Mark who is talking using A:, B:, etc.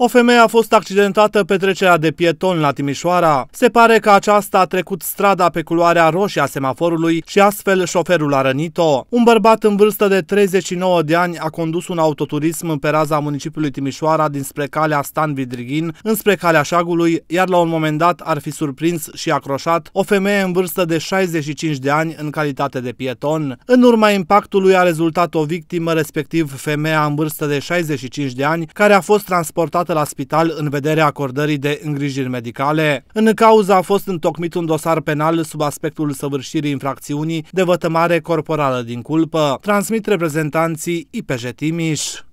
A: O femeie a fost accidentată pe trecerea de pieton la Timișoara. Se pare că aceasta a trecut strada pe culoarea roșie a semaforului și astfel șoferul a rănit-o. Un bărbat în vârstă de 39 de ani a condus un autoturism pe raza municipiului Timișoara dinspre calea Stan Vidrighin înspre calea Șagului, iar la un moment dat ar fi surprins și acroșat o femeie în vârstă de 65 de ani în calitate de pieton. În urma impactului a rezultat o victimă, respectiv femeia în vârstă de 65 de ani, care a fost transportată aflată la spital în vederea acordării de îngrijiri medicale. În cauza a fost întocmit un dosar penal sub aspectul săvârșirii infracțiunii de vătămare corporală din culpă, transmit reprezentanții IPJ Timiș.